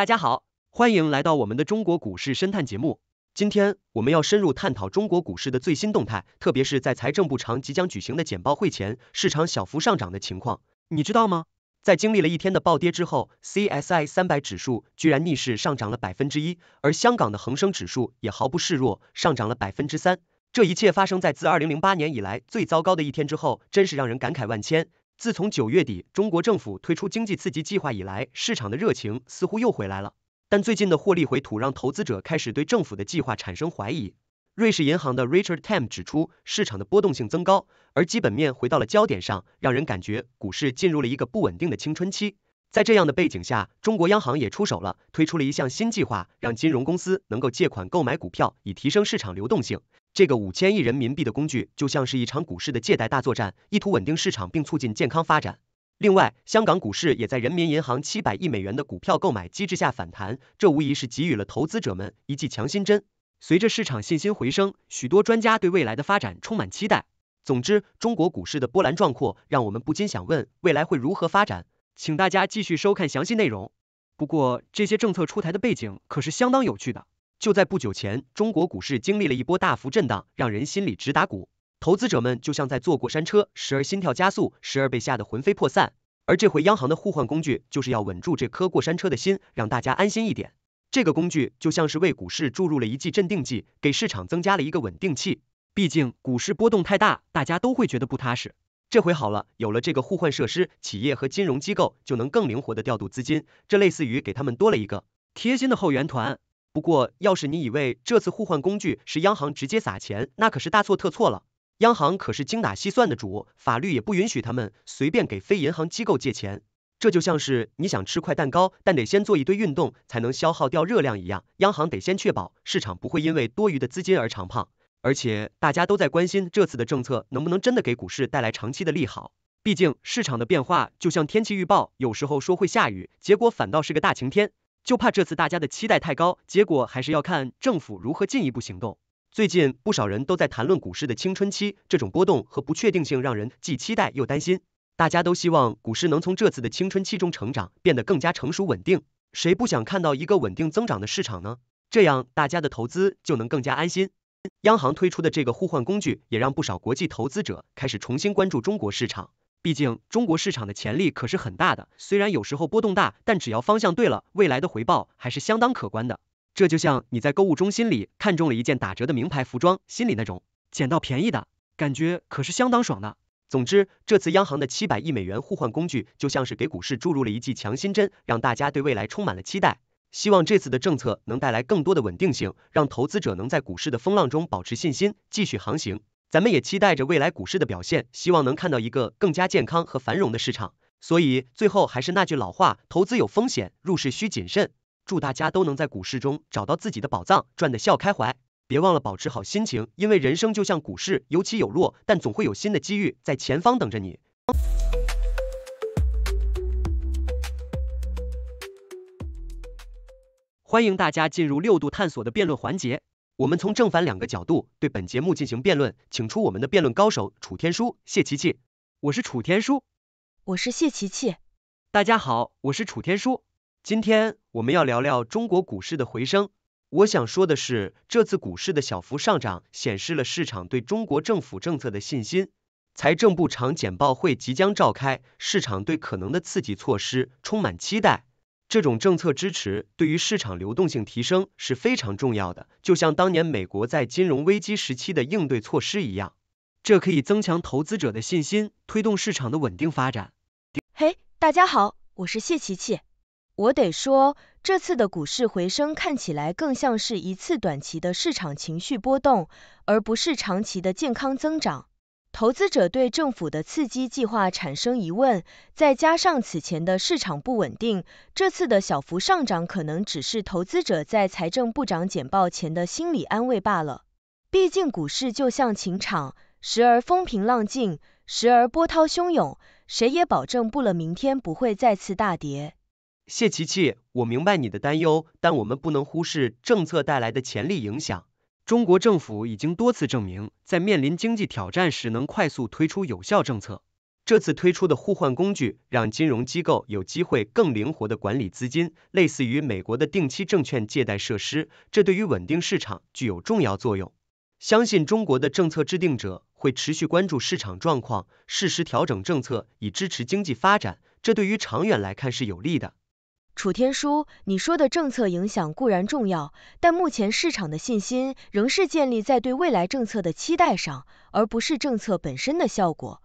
大家好，欢迎来到我们的中国股市深探节目。今天我们要深入探讨中国股市的最新动态，特别是在财政部长即将举行的简报会前，市场小幅上涨的情况。你知道吗？在经历了一天的暴跌之后，CSI 三百指数居然逆势上涨了百分之一，而香港的恒生指数也毫不示弱，上涨了百分之三。这一切发生在自二零零八年以来最糟糕的一天之后，真是让人感慨万千。自从九月底中国政府推出经济刺激计划以来，市场的热情似乎又回来了。但最近的获利回吐让投资者开始对政府的计划产生怀疑。瑞士银行的 Richard t a m 指出，市场的波动性增高，而基本面回到了焦点上，让人感觉股市进入了一个不稳定的青春期。在这样的背景下，中国央行也出手了，推出了一项新计划，让金融公司能够借款购买股票，以提升市场流动性。这个五千亿人民币的工具，就像是一场股市的借贷大作战，意图稳定市场并促进健康发展。另外，香港股市也在人民银行七百亿美元的股票购买机制下反弹，这无疑是给予了投资者们一剂强心针。随着市场信心回升，许多专家对未来的发展充满期待。总之，中国股市的波澜壮阔，让我们不禁想问，未来会如何发展？请大家继续收看详细内容。不过，这些政策出台的背景可是相当有趣的。就在不久前，中国股市经历了一波大幅震荡，让人心里直打鼓。投资者们就像在坐过山车，时而心跳加速，时而被吓得魂飞魄散。而这回央行的互换工具就是要稳住这颗过山车的心，让大家安心一点。这个工具就像是为股市注入了一剂镇定剂，给市场增加了一个稳定器。毕竟股市波动太大，大家都会觉得不踏实。这回好了，有了这个互换设施，企业和金融机构就能更灵活的调度资金，这类似于给他们多了一个贴心的后援团。不过，要是你以为这次互换工具是央行直接撒钱，那可是大错特错了。央行可是精打细算的主，法律也不允许他们随便给非银行机构借钱。这就像是你想吃块蛋糕，但得先做一堆运动才能消耗掉热量一样，央行得先确保市场不会因为多余的资金而长胖。而且大家都在关心这次的政策能不能真的给股市带来长期的利好，毕竟市场的变化就像天气预报，有时候说会下雨，结果反倒是个大晴天。就怕这次大家的期待太高，结果还是要看政府如何进一步行动。最近不少人都在谈论股市的青春期，这种波动和不确定性让人既期待又担心。大家都希望股市能从这次的青春期中成长，变得更加成熟稳定。谁不想看到一个稳定增长的市场呢？这样大家的投资就能更加安心。央行推出的这个互换工具，也让不少国际投资者开始重新关注中国市场。毕竟中国市场的潜力可是很大的，虽然有时候波动大，但只要方向对了，未来的回报还是相当可观的。这就像你在购物中心里看中了一件打折的名牌服装，心里那种捡到便宜的感觉可是相当爽的。总之，这次央行的七百亿美元互换工具就像是给股市注入了一剂强心针，让大家对未来充满了期待。希望这次的政策能带来更多的稳定性，让投资者能在股市的风浪中保持信心，继续航行。咱们也期待着未来股市的表现，希望能看到一个更加健康和繁荣的市场。所以最后还是那句老话：投资有风险，入市需谨慎。祝大家都能在股市中找到自己的宝藏，赚得笑开怀。别忘了保持好心情，因为人生就像股市，有起有落，但总会有新的机遇在前方等着你。欢迎大家进入六度探索的辩论环节。我们从正反两个角度对本节目进行辩论，请出我们的辩论高手楚天舒、谢琪琪。我是楚天舒，我是谢琪琪。大家好，我是楚天舒。今天我们要聊聊中国股市的回升。我想说的是，这次股市的小幅上涨显示了市场对中国政府政策的信心。财政部长简报会即将召开，市场对可能的刺激措施充满期待。这种政策支持对于市场流动性提升是非常重要的，就像当年美国在金融危机时期的应对措施一样。这可以增强投资者的信心，推动市场的稳定发展。嘿，大家好，我是谢琪琪。我得说，这次的股市回升看起来更像是一次短期的市场情绪波动，而不是长期的健康增长。投资者对政府的刺激计划产生疑问，再加上此前的市场不稳定，这次的小幅上涨可能只是投资者在财政部长简报前的心理安慰罢了。毕竟股市就像情场，时而风平浪静，时而波涛汹涌，谁也保证不了明天不会再次大跌。谢琪琪，我明白你的担忧，但我们不能忽视政策带来的潜力影响。中国政府已经多次证明，在面临经济挑战时能快速推出有效政策。这次推出的互换工具让金融机构有机会更灵活地管理资金，类似于美国的定期证券借贷设施，这对于稳定市场具有重要作用。相信中国的政策制定者会持续关注市场状况，适时调整政策以支持经济发展，这对于长远来看是有利的。楚天舒，你说的政策影响固然重要，但目前市场的信心仍是建立在对未来政策的期待上，而不是政策本身的效果。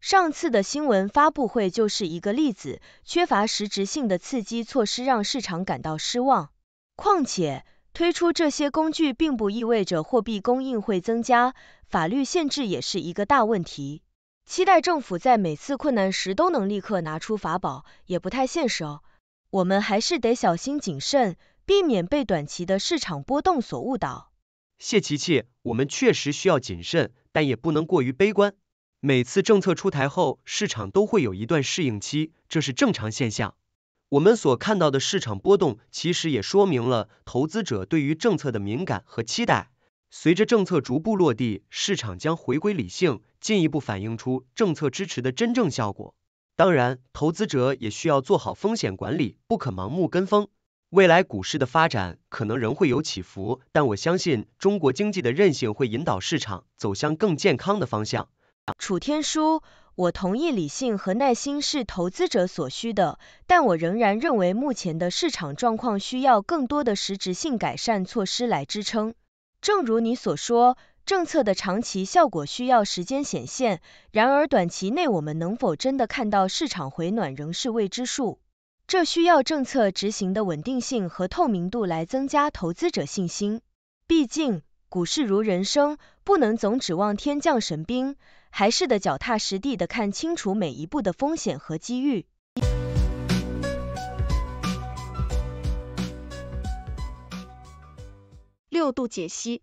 上次的新闻发布会就是一个例子，缺乏实质性的刺激措施让市场感到失望。况且，推出这些工具并不意味着货币供应会增加，法律限制也是一个大问题。期待政府在每次困难时都能立刻拿出法宝，也不太现实哦。我们还是得小心谨慎，避免被短期的市场波动所误导。谢琪琪，我们确实需要谨慎，但也不能过于悲观。每次政策出台后，市场都会有一段适应期，这是正常现象。我们所看到的市场波动，其实也说明了投资者对于政策的敏感和期待。随着政策逐步落地，市场将回归理性，进一步反映出政策支持的真正效果。当然，投资者也需要做好风险管理，不可盲目跟风。未来股市的发展可能仍会有起伏，但我相信中国经济的韧性会引导市场走向更健康的方向。楚天舒，我同意理性和耐心是投资者所需的，但我仍然认为目前的市场状况需要更多的实质性改善措施来支撑。正如你所说。政策的长期效果需要时间显现，然而短期内我们能否真的看到市场回暖仍是未知数。这需要政策执行的稳定性和透明度来增加投资者信心。毕竟，股市如人生，不能总指望天降神兵，还是得脚踏实地的看清楚每一步的风险和机遇。六度解析。